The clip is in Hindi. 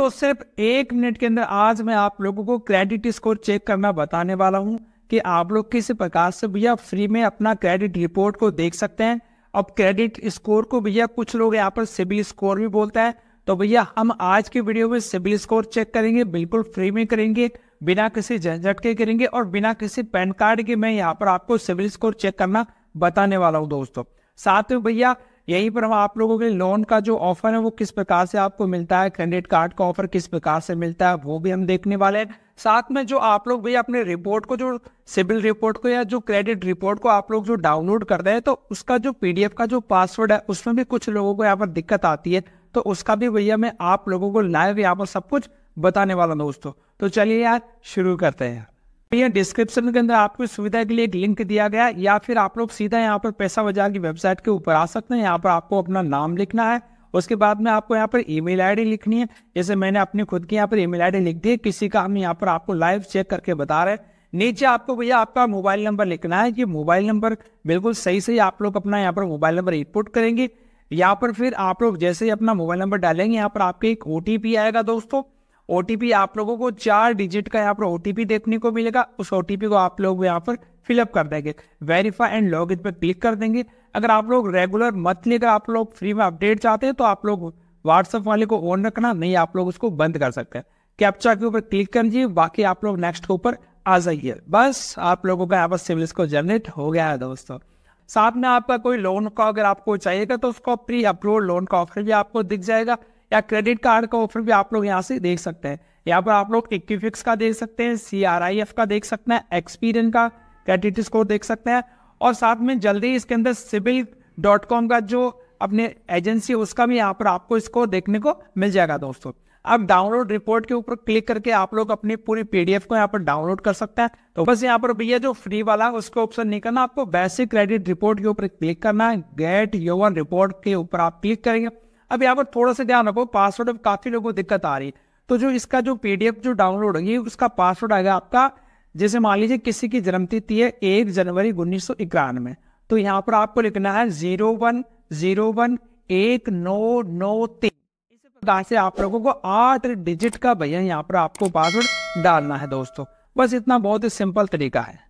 तो सिर्फ एक मिनट के अंदर आज मैं आप लोगों को क्रेडिट स्कोर चेक करना बताने वाला हूं कि आप लोग किस प्रकार से भैया फ्री में अपना क्रेडिट रिपोर्ट को देख सकते हैं अब क्रेडिट स्कोर को भैया कुछ लोग यहाँ पर सिबिल स्कोर भी बोलता है तो भैया हम आज की वीडियो में सिबिल स्कोर चेक करेंगे बिल्कुल फ्री में करेंगे बिना किसी झंझट के करेंगे और बिना किसी पैन कार्ड के मैं यहाँ पर आपको सिबिल स्कोर चेक करना बताने वाला हूँ दोस्तों साथ में भैया यहीं पर हम आप लोगों के लोन का जो ऑफर है वो किस प्रकार से आपको मिलता है क्रेडिट कार्ड का ऑफर किस प्रकार से मिलता है वो भी हम देखने वाले हैं साथ में जो आप लोग भी अपने रिपोर्ट को जो सिविल रिपोर्ट को या जो क्रेडिट रिपोर्ट को आप लोग जो डाउनलोड कर रहे हैं तो उसका जो पीडीएफ का जो पासवर्ड है उसमें भी कुछ लोगों को यहाँ पर दिक्कत आती है तो उसका भी भैया मैं आप लोगों को लाइव यहाँ पर सब कुछ बताने वाला दोस्तों तो चलिए यार शुरू करते हैं भैया डिस्क्रिप्शन के अंदर आपको सुविधा के लिए एक लिंक दिया गया या फिर आप लोग सीधा यहाँ पर पैसा बाजार की वेबसाइट के ऊपर आ सकते हैं यहाँ पर आपको अपना नाम लिखना है उसके बाद में आपको यहाँ पर ईमेल आईडी लिखनी है जैसे मैंने अपनी खुद की यहाँ पर ईमेल आईडी लिख दी है किसी का हम यहाँ पर आपको लाइव चेक करके बता रहे हैं नीचे आपको भैया आपका मोबाइल नंबर लिखना है ये मोबाइल नंबर बिल्कुल सही सही आप लोग अपना यहाँ पर मोबाइल नंबर इनपुट करेंगे यहाँ पर फिर आप लोग जैसे ही अपना मोबाइल नंबर डालेंगे यहाँ पर आपके एक ओ आएगा दोस्तों ओटीपी आप लोगों को चार डिजिट का यहाँ पर ओटीपी देखने को मिलेगा उस ओटीपी को आप लोग यहाँ पर फिलअप कर देंगे वेरीफाई एंड लॉग इन पर क्लिक कर देंगे अगर आप लोग रेगुलर मंथली का आप लोग फ्री में अपडेट चाहते हैं तो आप लोग व्हाट्सअप वाले को ऑन रखना नहीं आप लोग उसको बंद कर सकते हैं कैप्चा के ऊपर क्लिक कर दीजिए बाकी आप लोग नेक्स्ट के ऊपर आ जाइए बस आप लोगों का यहाँ पर सिविल स्कोर जनरेट हो गया है दोस्तों साथ में आपका कोई लोन का अगर आपको चाहिएगा तो उसको प्री अप्रूव लोन का ऑफर भी आपको दिख जाएगा या क्रेडिट कार्ड का ऑफर भी आप लोग यहाँ से देख सकते हैं यहाँ पर आप लोग इक्विफिक्स का देख सकते हैं सी का देख सकते हैं एक्सपीरियन का क्रेडिट स्कोर देख सकते हैं और साथ में जल्दी इसके अंदर सिबिल डॉट कॉम का जो अपने एजेंसी उसका भी यहाँ पर आपको स्कोर देखने को मिल जाएगा दोस्तों अब डाउनलोड रिपोर्ट के ऊपर क्लिक करके आप लोग अपनी पूरी पीडीएफ को यहाँ पर डाउनलोड कर सकते हैं तो बस यहाँ पर भैया जो फ्री वाला उसको ऑप्शन नहीं करना आपको बेसिक क्रेडिट रिपोर्ट के ऊपर क्लिक करना है गेट योर रिपोर्ट के ऊपर आप क्लिक करेंगे अब यहाँ पर थोड़ा सा ध्यान रखो पासवर्ड अब काफ़ी लोगों को दिक्कत आ रही है तो जो इसका जो पीडीएफ जो डाउनलोड होगी उसका पासवर्ड आएगा आपका जैसे मान लीजिए किसी की जन्म तिथि है एक जनवरी उन्नीस सौ इक्यानवे तो यहाँ पर आपको लिखना है जीरो वन जीरो वन एक नौ नौ तीन इसी प्रकार से आप लोगों को आठ डिजिट का भैया यहाँ पर आपको पासवर्ड डालना है दोस्तों बस इतना बहुत ही सिंपल तरीका है